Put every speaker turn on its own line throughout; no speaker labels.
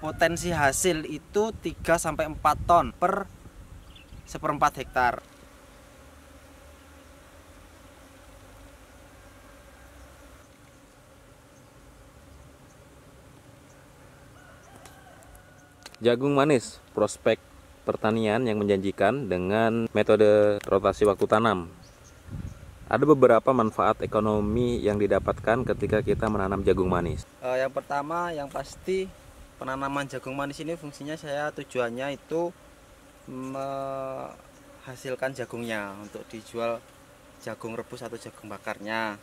potensi hasil itu 3 sampai 4 ton per seperempat hektar.
Jagung manis, prospek pertanian yang menjanjikan dengan metode rotasi waktu tanam. Ada beberapa manfaat ekonomi yang didapatkan ketika kita menanam jagung manis.
Eh, yang pertama, yang pasti penanaman jagung manis ini fungsinya saya tujuannya itu menghasilkan jagungnya untuk dijual jagung rebus atau jagung bakarnya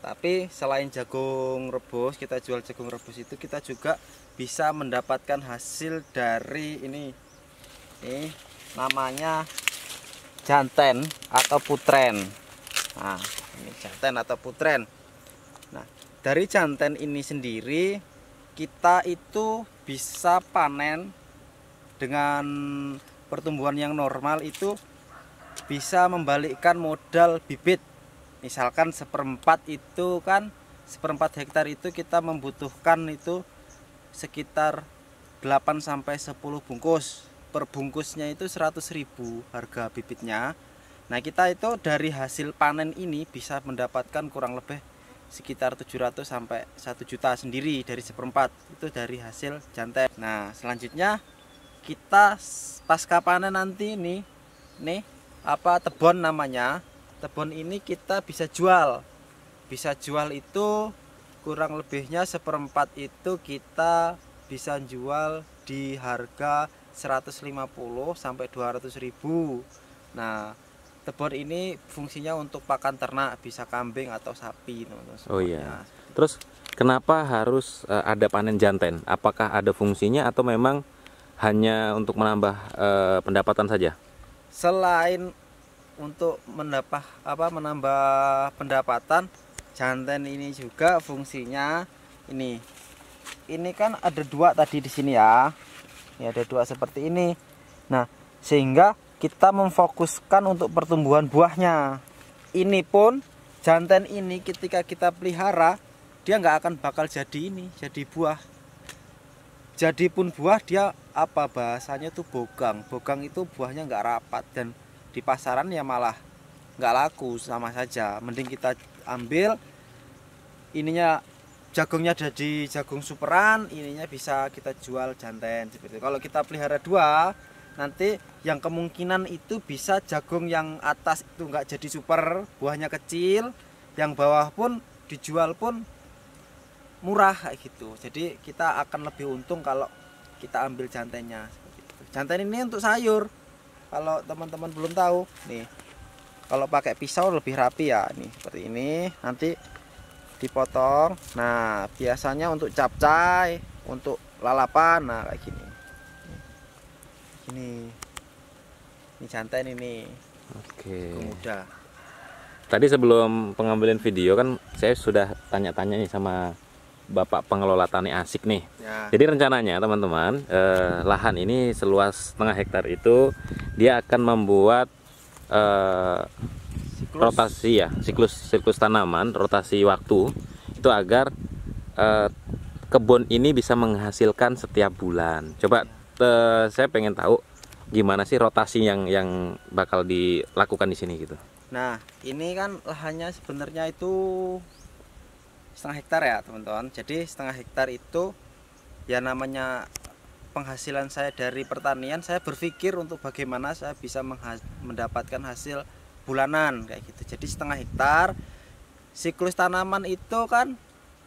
tapi selain jagung rebus kita jual jagung rebus itu kita juga bisa mendapatkan hasil dari ini ini namanya janten atau putren nah ini janten atau putren nah dari janten ini sendiri kita itu bisa panen dengan pertumbuhan yang normal itu bisa membalikkan modal bibit misalkan seperempat itu kan seperempat hektar itu kita membutuhkan itu sekitar 8 sampai 10 bungkus per bungkusnya itu 100.000 harga bibitnya nah kita itu dari hasil panen ini bisa mendapatkan kurang lebih sekitar 700 sampai 1 juta sendiri dari seperempat itu dari hasil jantet Nah, selanjutnya kita pasca panen nanti ini nih apa tebon namanya. Tebon ini kita bisa jual. Bisa jual itu kurang lebihnya seperempat itu kita bisa jual di harga 150 sampai 200 ribu. Nah, Tebor ini fungsinya untuk pakan ternak, bisa kambing atau sapi, teman-teman.
Oh iya. Nah, Terus kenapa harus uh, ada panen jantan? Apakah ada fungsinya atau memang hanya untuk menambah uh, pendapatan saja?
Selain untuk menambah apa menambah pendapatan, jantan ini juga fungsinya ini. Ini kan ada dua tadi di sini ya. Ini ada dua seperti ini. Nah, sehingga kita memfokuskan untuk pertumbuhan buahnya ini pun jantan ini ketika kita pelihara dia nggak akan bakal jadi ini jadi buah jadi pun buah dia apa bahasanya tuh bogang bogang itu buahnya nggak rapat dan di pasaran ya malah nggak laku sama saja mending kita ambil ininya jagungnya jadi jagung superan ininya bisa kita jual jantan seperti itu. kalau kita pelihara dua nanti yang kemungkinan itu bisa jagung yang atas itu nggak jadi super buahnya kecil yang bawah pun dijual pun murah kayak gitu jadi kita akan lebih untung kalau kita ambil jantannya jantan ini untuk sayur kalau teman-teman belum tahu nih kalau pakai pisau lebih rapi ya nih seperti ini nanti dipotong nah biasanya untuk capcay untuk lalapan nah kayak gini ini. Ini santan ini.
Oke. Muda. Tadi sebelum pengambilan video kan saya sudah tanya-tanya nih sama Bapak pengelola Tani Asik nih. Ya. Jadi rencananya teman-teman eh, lahan ini seluas setengah hektar itu dia akan membuat eh,
siklus. rotasi
ya siklus siklus tanaman rotasi waktu itu agar eh, kebun ini bisa menghasilkan setiap bulan. Coba uh, saya pengen tahu gimana sih rotasi yang yang bakal dilakukan di sini gitu.
Nah, ini kan lahannya sebenarnya itu setengah hektar ya, teman-teman. Jadi setengah hektar itu ya namanya penghasilan saya dari pertanian, saya berpikir untuk bagaimana saya bisa mendapatkan hasil bulanan kayak gitu. Jadi setengah hektar siklus tanaman itu kan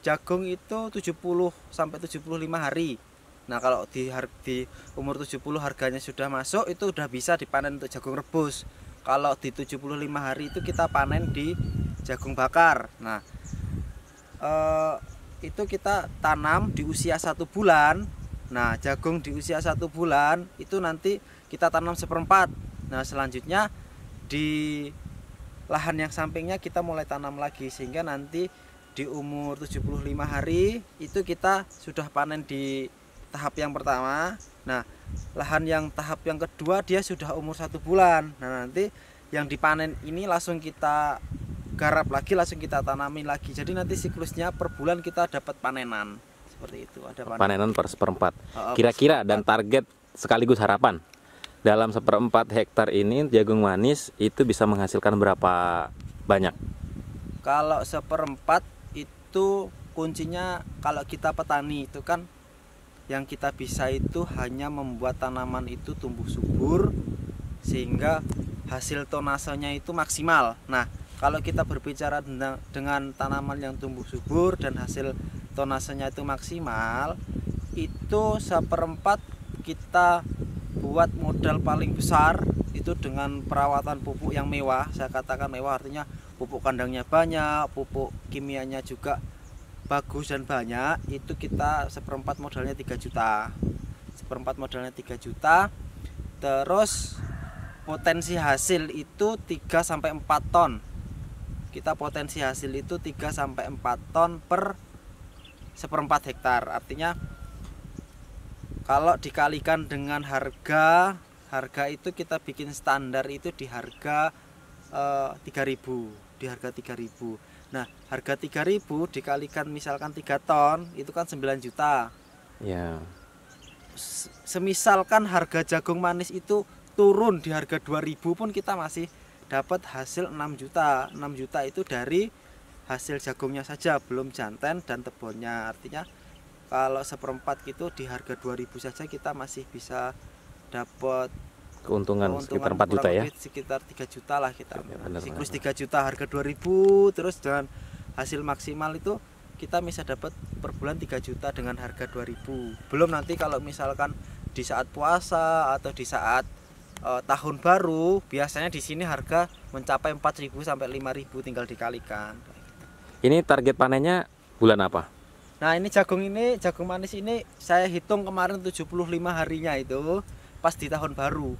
jagung itu 70 sampai 75 hari. Nah, kalau di di umur 70 harganya sudah masuk itu udah bisa dipanen untuk jagung rebus. Kalau di 75 hari itu kita panen di jagung bakar. Nah, eh, itu kita tanam di usia satu bulan. Nah, jagung di usia satu bulan itu nanti kita tanam seperempat. Nah, selanjutnya di lahan yang sampingnya kita mulai tanam lagi sehingga nanti di umur 75 hari itu kita sudah panen di tahap yang pertama nah lahan yang tahap yang kedua dia sudah umur satu bulan nah nanti yang dipanen ini langsung kita garap lagi langsung kita tanami lagi jadi nanti siklusnya per bulan kita dapat panenan seperti itu ada panen. panenan
per seperempat oh, oh, kira-kira dan target sekaligus harapan dalam seperempat hektar ini jagung manis itu bisa menghasilkan berapa banyak
kalau seperempat itu kuncinya kalau kita petani itu kan yang kita bisa itu hanya membuat tanaman itu tumbuh subur sehingga hasil tonasenya itu maksimal. Nah, kalau kita berbicara dengan tanaman yang tumbuh subur dan hasil tonasenya itu maksimal, itu seperempat kita buat modal paling besar itu dengan perawatan pupuk yang mewah. Saya katakan mewah artinya pupuk kandangnya banyak, pupuk kimianya juga bagus dan banyak itu kita seperempat modalnya 3 juta seperempat modalnya 3 juta terus potensi hasil itu 3 sampai 4 ton kita potensi hasil itu 3 sampai 4 ton per seperempat hektar artinya kalau dikalikan dengan harga harga itu kita bikin standar itu di harga eh, 3000 di harga 3000 Nah, harga 3000 dikalikan misalkan 3 ton itu kan 9 juta. Ya. Semisalkan harga jagung manis itu turun di harga 2000 pun kita masih dapat hasil 6 juta. 6 juta itu dari hasil jagungnya saja, belum jantan dan tebonnya. Artinya kalau seperempat itu di harga 2000 saja kita masih bisa dapat
keuntungan, keuntungan sekitar 4 juta ya
sekitar 3 juta lah kita ya, bener, siklus 3 juta harga 2000 terus dengan hasil maksimal itu kita bisa dapat per bulan 3 juta dengan harga 2000 belum nanti kalau misalkan di saat puasa atau di saat uh, tahun baru biasanya di sini harga mencapai 4000 sampai 5000 tinggal dikalikan
ini target panennya bulan apa
Nah ini jagung ini, jagung manis ini saya hitung kemarin 75 harinya itu pas di tahun baru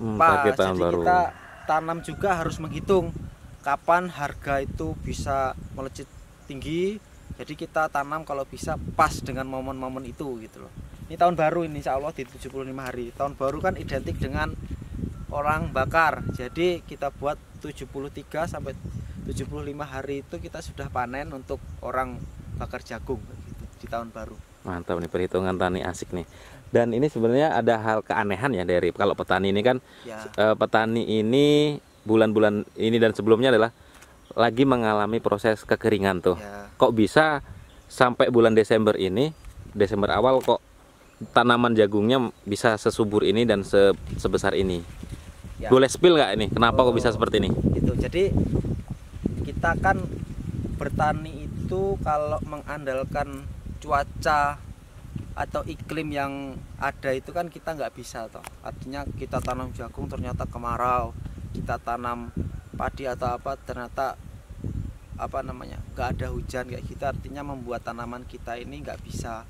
hmm, Pak, jadi tahun baru. kita
tanam juga harus menghitung kapan harga itu bisa melejit tinggi jadi kita tanam kalau bisa pas dengan momen-momen itu gitu loh ini tahun baru ini insya Allah di 75 hari tahun baru kan identik dengan orang bakar jadi kita buat 73 sampai 75 hari itu kita sudah panen untuk orang bakar jagung gitu, di tahun baru
mantap nih perhitungan tani asik nih dan ini sebenarnya ada hal keanehan ya dari kalau petani ini kan ya. uh, petani ini bulan-bulan ini dan sebelumnya adalah lagi mengalami proses kekeringan tuh. Ya. Kok bisa sampai bulan Desember ini, Desember awal kok tanaman jagungnya bisa sesubur ini dan se sebesar ini? Ya. Boleh spill nggak ini? Kenapa oh, kok bisa oh, seperti ini?
Itu jadi kita kan bertani itu kalau mengandalkan cuaca atau iklim yang ada itu kan kita nggak bisa toh artinya kita tanam jagung ternyata kemarau kita tanam padi atau apa ternyata apa namanya nggak ada hujan kayak gitu artinya membuat tanaman kita ini nggak bisa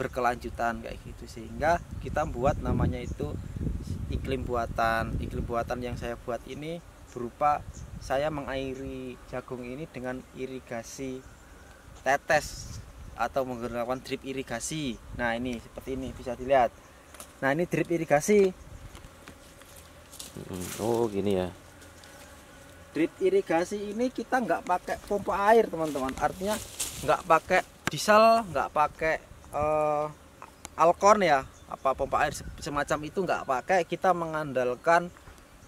berkelanjutan kayak gitu sehingga kita buat namanya itu iklim buatan iklim buatan yang saya buat ini berupa saya mengairi jagung ini dengan irigasi tetes atau menggunakan drip irigasi. Nah, ini seperti ini bisa dilihat. Nah, ini drip irigasi.
Hmm, oh, gini ya.
Drip irigasi ini kita nggak pakai pompa air, teman-teman. Artinya nggak pakai diesel, nggak pakai uh, eh, alkon ya, apa pompa air semacam itu nggak pakai. Kita mengandalkan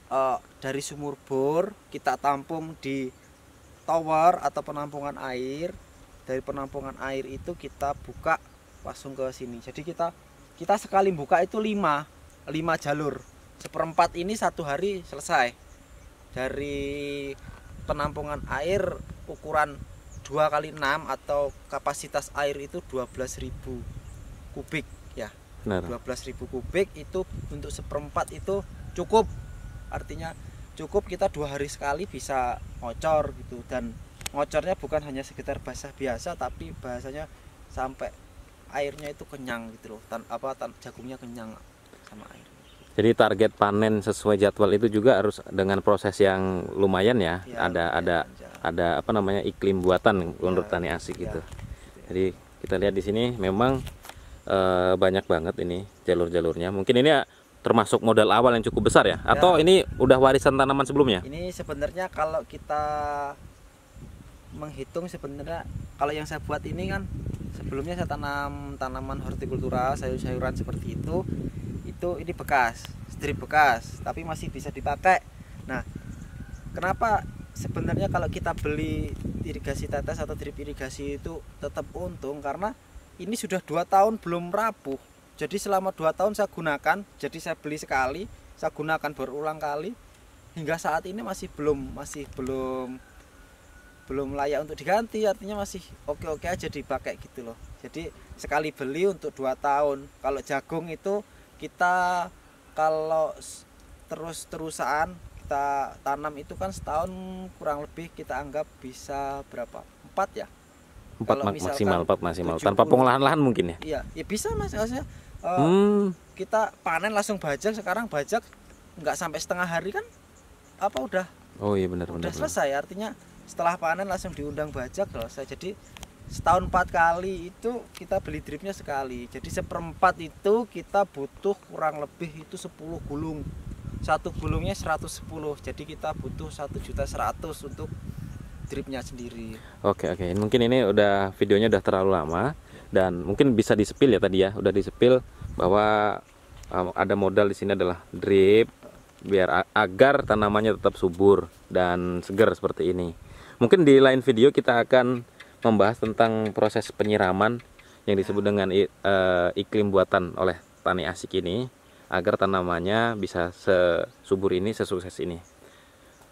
uh, dari sumur bor, kita tampung di tower atau penampungan air dari penampungan air itu kita buka langsung ke sini jadi kita kita sekali buka itu lima 5 jalur seperempat ini satu hari selesai dari penampungan air ukuran 2 kali 6 atau kapasitas air itu 12.000 kubik ya Benar. 12.000 kubik itu untuk seperempat itu cukup artinya cukup kita dua hari sekali bisa ngocor gitu dan ngocornya bukan hanya sekitar basah biasa tapi bahasanya sampai airnya itu kenyang gitu loh tan apa tan jagungnya kenyang sama
air jadi target panen sesuai jadwal itu juga harus dengan proses yang lumayan ya, ya ada lumayan ada aja. ada apa namanya iklim buatan ya, tani asik ya, gitu. jadi kita lihat di sini memang e, banyak banget ini jalur-jalurnya mungkin ini termasuk modal awal yang cukup besar ya, ya. atau ya. ini udah warisan tanaman sebelumnya
ini sebenarnya kalau kita menghitung sebenarnya kalau yang saya buat ini kan sebelumnya saya tanam tanaman hortikultura sayur-sayuran seperti itu itu ini bekas strip bekas tapi masih bisa dipakai nah kenapa sebenarnya kalau kita beli irigasi tetes atau drip irigasi itu tetap untung karena ini sudah dua tahun belum rapuh jadi selama dua tahun saya gunakan jadi saya beli sekali saya gunakan berulang kali hingga saat ini masih belum masih belum belum layak untuk diganti artinya masih oke-oke aja dipakai gitu loh jadi sekali beli untuk dua tahun kalau jagung itu kita kalau terus-terusan kita tanam itu kan setahun kurang lebih kita anggap bisa berapa empat ya
empat kalau maksimal empat maksimal 70, tanpa pengolahan lahan mungkin ya
iya ya bisa mas maksudnya eh, hmm. kita panen langsung bajak sekarang bajak nggak sampai setengah hari kan apa udah
oh iya benar udah benar selesai
benar. artinya setelah panen langsung diundang bajak loh saya jadi setahun empat kali itu kita beli dripnya sekali jadi seperempat itu kita butuh kurang lebih itu 10 gulung satu gulungnya 110 jadi kita butuh satu juta seratus untuk dripnya sendiri
oke oke mungkin ini udah videonya udah terlalu lama dan mungkin bisa disepil ya tadi ya udah disepil bahwa um, ada modal di sini adalah drip biar agar tanamannya tetap subur dan segar seperti ini Mungkin di lain video kita akan membahas tentang proses penyiraman yang disebut dengan uh, iklim buatan oleh tani asik ini agar tanamannya bisa sesubur ini, sesukses ini.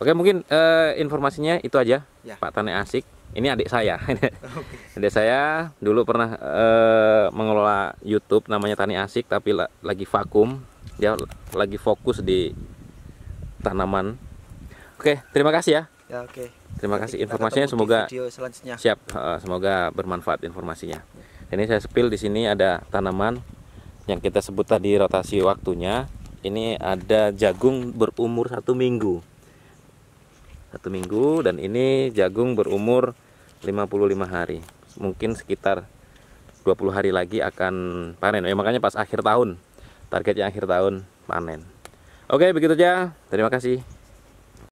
Oke, mungkin uh, informasinya itu aja, ya. Pak Tani Asik. Ini adik saya. okay. adik saya dulu pernah uh, mengelola YouTube namanya Tani Asik, tapi la lagi vakum. Dia lagi fokus di tanaman. Oke, terima kasih ya. Ya, oke. Okay. Terima kasih informasinya semoga Siap, uh, semoga bermanfaat informasinya. Ini saya spill di sini ada tanaman yang kita sebut tadi rotasi waktunya. Ini ada jagung berumur satu minggu. Satu minggu dan ini jagung berumur 55 hari. Mungkin sekitar 20 hari lagi akan panen. Ya, makanya pas akhir tahun. Targetnya akhir tahun panen. Oke, begitu aja. Terima kasih.